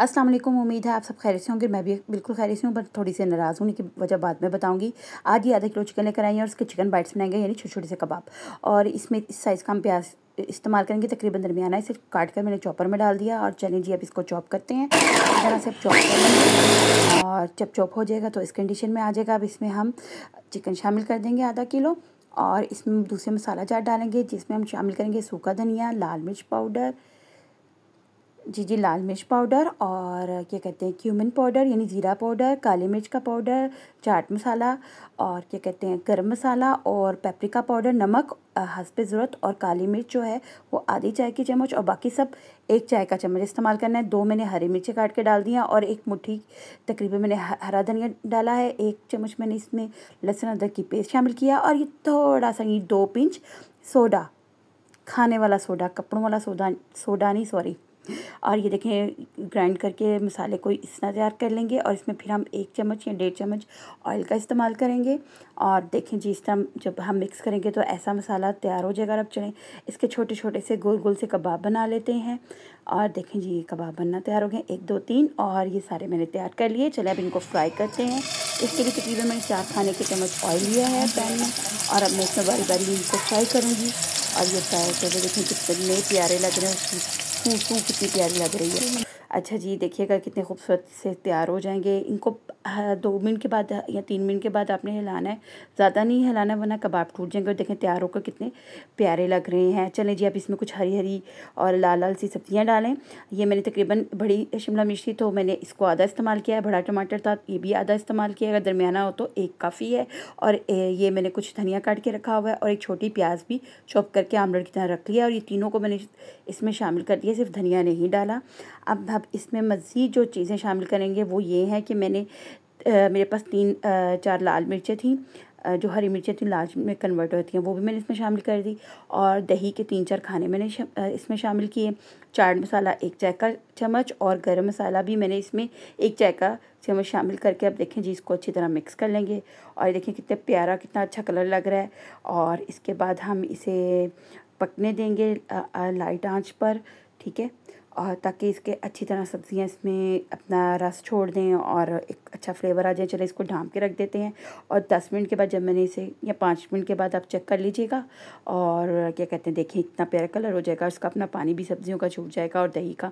अस्सलाम वालेकुम उम्मीद है आप सब खैरियत से होंगे मैं भी बिल्कुल खैरियत से हूँ बट थोड़ी सी नाराज़ हूँ की वजह बाद में बताऊँगी आज ही आधा किलो चिकन लेकर आई है और उसके चिकन बाइट्स बनाएंगे यानी छोटे छोटे से कबाब और इसमें इस साइज़ का हम प्याज इस्तेमाल करेंगे तकरीबन दरमियाना इसे काट कर मैंने चॉपर में डाल दिया और चलिए जी अब इसको चॉप करते हैं इस तरह से चॉप कर और जब चॉप हो जाएगा तो इस कंडीशन में आ जाएगा अब इसमें हम चिकन शामिल कर देंगे आधा किलो और इसमें दूसरे मसाला जार डालेंगे जिसमें हम शामिल करेंगे सूखा धनिया लाल मिर्च पाउडर जी जी लाल मिर्च पाउडर और क्या कहते हैं क्यूमिन पाउडर यानी ज़ीरा पाउडर काली मिर्च का पाउडर चाट मसाला और क्या कहते हैं गर्म मसाला और पेपरिका पाउडर नमक हंसपे ज़रूरत और काली मिर्च जो है वो आधी चाय की चम्मच और बाकी सब एक चाय का चम्मच इस्तेमाल करना है दो मैंने हरी मिर्चें काट के डाल दिया और एक मुठ्ठी तकरीबन मैंने हरा धनिया डाला है एक चम्मच मैंने इसमें लहसुन अदरक की पेस्ट शामिल किया और ये थोड़ा सा ये दो पिंच सोडा खाने वाला सोडा कपड़ों वाला सोडा सोडा नहीं सॉरी और ये देखें ग्राइंड करके मसाले को इस तरह तैयार कर लेंगे और इसमें फिर हम एक चम्मच या डेढ़ चम्मच ऑयल का इस्तेमाल करेंगे और देखें जी इस तरह जब हम मिक्स करेंगे तो ऐसा मसाला तैयार हो जाएगा अब चलें इसके छोटे छोटे से गोल गोल से कबाब बना लेते हैं और देखें जी ये कबाब बनना तैयार हो गए एक दो तीन और ये सारे मैंने तैयार कर लिए चले अब इनको फ्राई करते हैं इसके लिए तकरीबन मैंने चार खाने के चम्मच ऑयल लिया है पैन में और अब मैं इसमें बारी बारी इनको फ्राई करूँगी और ये फ्राई करके देखें कितने प्यारे लग रहे हैं उसकी देखो कितनी प्यारी लग रही है अच्छा जी देखिएगा कितने खूबसूरत से तैयार हो जाएंगे इनको दो मिनट के बाद या तीन मिनट के बाद आपने हिलाना है ज़्यादा नहीं हिलाना वरना कबाब टूट जाएंगे और देखें तैयार होकर कितने प्यारे लग रहे हैं चलें जी आप इसमें कुछ हरी हरी और लाल लाल सी सब्ज़ियाँ डालें ये मैंने तकरीबन बड़ी शिमला मिर्च थी तो मैंने इसको आधा इस्तेमाल किया है बड़ा टमाटर था ये भी आधा इस्तेमाल किया अगर दरमियाना हो तो एक काफ़ी है और ये मैंने कुछ धनिया काट के रखा हुआ है और एक छोटी प्याज भी चॉप करके आमलेट की तरह रख लिया और ये तीनों को मैंने इसमें शामिल कर दिया सिर्फ धनिया नहीं डाला अब अब इसमें मज़ीद जो चीज़ें शामिल करेंगे वो ये हैं कि मैंने आ, मेरे पास तीन आ, चार लाल मिर्चें थी जो हरी मिर्चें थी लाल में कन्वर्ट होती हैं वो भी मैंने इसमें शामिल कर दी और दही के तीन चार खाने मैंने शा, इसमें शामिल किए चाट मसाला एक चाय का चम्मच और गरम मसाला भी मैंने इसमें एक चाय का चम्मच शामिल करके अब देखें जी इसको अच्छी तरह मिक्स कर लेंगे और देखें कितना प्यारा कितना अच्छा कलर लग रहा है और इसके बाद हम इसे पकने देंगे लाइट आँच पर ठीक है और ताकि इसके अच्छी तरह सब्ज़ियाँ इसमें अपना रस छोड़ दें और एक अच्छा फ्लेवर आ जाए चले इसको ढाम के रख देते हैं और दस मिनट के बाद जब मैंने इसे या पाँच मिनट के बाद आप चेक कर लीजिएगा और क्या कहते हैं देखिए इतना प्यारा कलर हो जाएगा इसका अपना पानी भी सब्ज़ियों का छूट जाएगा और दही का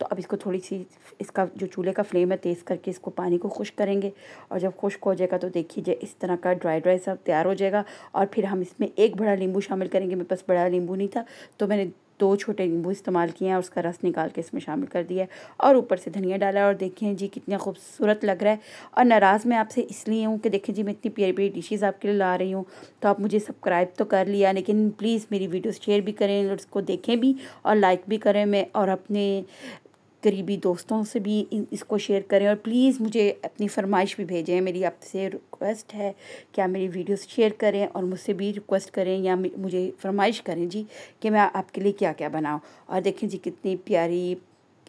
तो अब इसको थोड़ी सी इसका जो चूल्हे का फ्लेम है तेज़ करके इसको पानी को खुश करेंगे और जब खुश्क हो जाएगा तो देखिए इस तरह का ड्राई ड्राई सब तैयार हो जाएगा और फिर हम इसमें एक बड़ा नींबू शामिल करेंगे मेरे पास बड़ा नींबू नहीं था तो मैंने दो छोटे नींबू इस्तेमाल किए हैं और उसका रस निकाल के इसमें शामिल कर दिया है और ऊपर से धनिया डाला है और देखें जी कितना खूबसूरत लग रहा है और नाराज़ मैं आपसे इसलिए हूँ कि देखें जी मैं इतनी प्यारी प्यारी डिशेज़ आपके लिए ला रही हूँ तो आप मुझे सब्सक्राइब तो कर लिया लेकिन प्लीज़ मेरी वीडियो शेयर भी करें और उसको देखें भी और लाइक भी करें मैं और अपने करीबी दोस्तों से भी इसको शेयर करें और प्लीज़ मुझे अपनी फरमाइश भी भेजें मेरी आपसे रिक्वेस्ट है कि आप मेरी वीडियो शेयर करें और मुझसे भी रिक्वेस्ट करें या मुझे फरमाइश करें जी कि मैं आपके लिए क्या क्या बनाऊँ और देखें जी कितनी प्यारी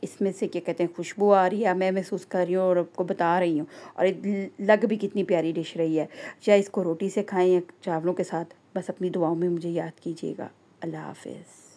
इसमें से क्या कहते हैं खुशबू आ रही है मैं महसूस कर रही हूँ और आपको बता रही हूँ और लग भी कितनी प्यारी डिश रही है चाहे इसको रोटी से खाएँ या चावलों के साथ बस अपनी दुआओं में मुझे याद कीजिएगा अल्लाह हाफिज़